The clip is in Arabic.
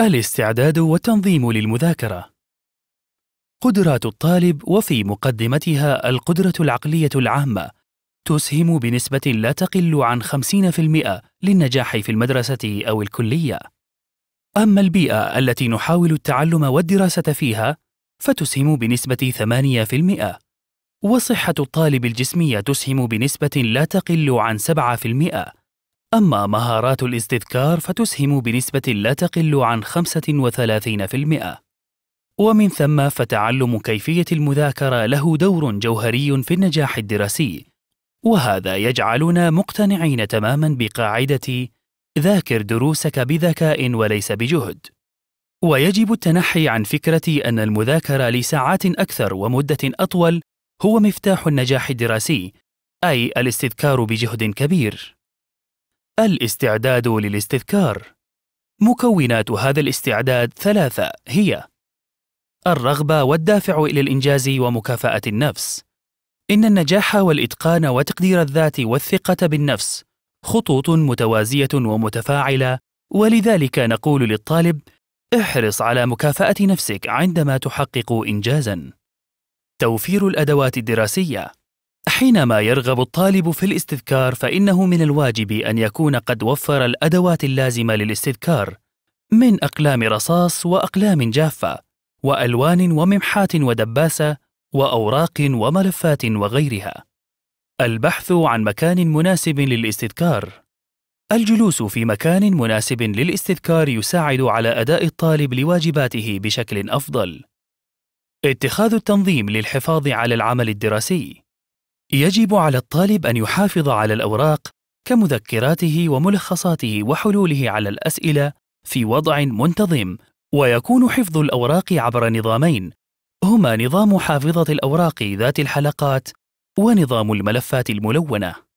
الاستعداد والتنظيم للمذاكرة قدرات الطالب وفي مقدمتها القدرة العقلية العامة تسهم بنسبة لا تقل عن 50% للنجاح في المدرسة أو الكلية. أما البيئة التي نحاول التعلم والدراسة فيها فتسهم بنسبة 8%، وصحة الطالب الجسمية تسهم بنسبة لا تقل عن 7%. أما مهارات الاستذكار فتسهم بنسبة لا تقل عن 35%، ومن ثم فتعلم كيفية المذاكرة له دور جوهري في النجاح الدراسي، وهذا يجعلنا مقتنعين تماما بقاعدة ذاكر دروسك بذكاء وليس بجهد. ويجب التنحي عن فكرة أن المذاكرة لساعات أكثر ومدة أطول هو مفتاح النجاح الدراسي، أي الاستذكار بجهد كبير. الاستعداد للاستذكار مكونات هذا الاستعداد ثلاثة هي الرغبة والدافع إلى الإنجاز ومكافأة النفس إن النجاح والإتقان وتقدير الذات والثقة بالنفس خطوط متوازية ومتفاعلة ولذلك نقول للطالب احرص على مكافأة نفسك عندما تحقق إنجازاً توفير الأدوات الدراسية حينما يرغب الطالب في الاستذكار فإنه من الواجب أن يكون قد وفر الأدوات اللازمة للاستذكار من أقلام رصاص وأقلام جافة وألوان وممحات ودباسة وأوراق وملفات وغيرها البحث عن مكان مناسب للاستذكار الجلوس في مكان مناسب للاستذكار يساعد على أداء الطالب لواجباته بشكل أفضل اتخاذ التنظيم للحفاظ على العمل الدراسي يجب على الطالب أن يحافظ على الأوراق كمذكراته وملخصاته وحلوله على الأسئلة في وضع منتظم، ويكون حفظ الأوراق عبر نظامين، هما نظام حافظة الأوراق ذات الحلقات ونظام الملفات الملونة.